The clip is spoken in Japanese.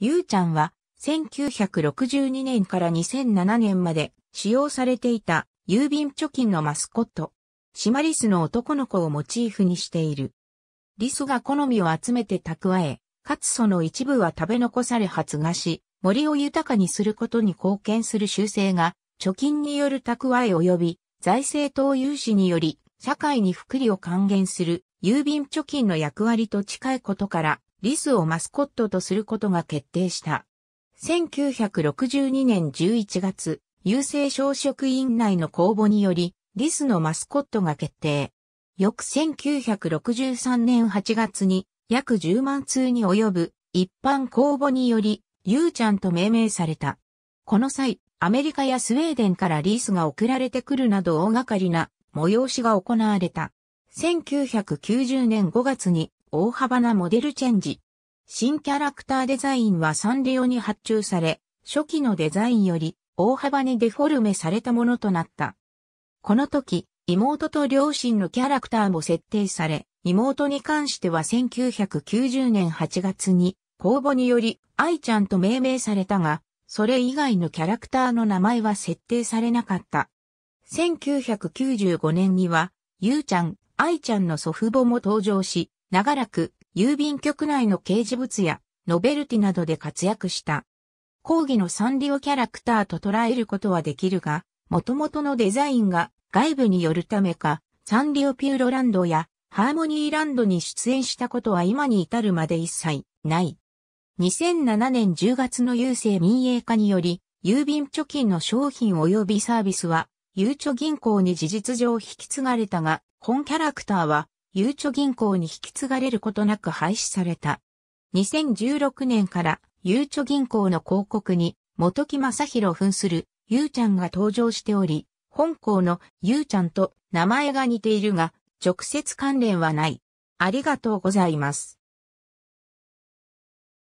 ゆうちゃんは、1962年から2007年まで使用されていた郵便貯金のマスコット、シマリスの男の子をモチーフにしている。リスが好みを集めて蓄え、かつその一部は食べ残され発芽し、森を豊かにすることに貢献する習性が、貯金による蓄え及び財政等融資により、社会に福利を還元する郵便貯金の役割と近いことから、リスをマスコットとすることが決定した。1962年11月、郵政小職員内の公募により、リスのマスコットが決定。翌1963年8月に、約10万通に及ぶ一般公募により、ゆうちゃんと命名された。この際、アメリカやスウェーデンからリースが送られてくるなど大掛かりな催しが行われた。1990年5月に大幅なモデルチェンジ。新キャラクターデザインはサンリオに発注され、初期のデザインより大幅にデフォルメされたものとなった。この時、妹と両親のキャラクターも設定され、妹に関しては1990年8月に公募により愛ちゃんと命名されたが、それ以外のキャラクターの名前は設定されなかった。1995年には、ゆうちゃん、愛ちゃんの祖父母も登場し、長らく郵便局内の掲示物やノベルティなどで活躍した。講義のサンリオキャラクターと捉えることはできるが、元々のデザインが外部によるためか、サンリオピューロランドやハーモニーランドに出演したことは今に至るまで一切ない。2007年10月の郵政民営化により、郵便貯金の商品及びサービスは、ゆうちょ銀行に事実上引き継がれたが、本キャラクターはゆうちょ銀行に引き継がれることなく廃止された。2016年からゆうちょ銀行の広告に元木正宏扮するゆうちゃんが登場しており、本校のゆうちゃんと名前が似ているが、直接関連はない。ありがとうございます。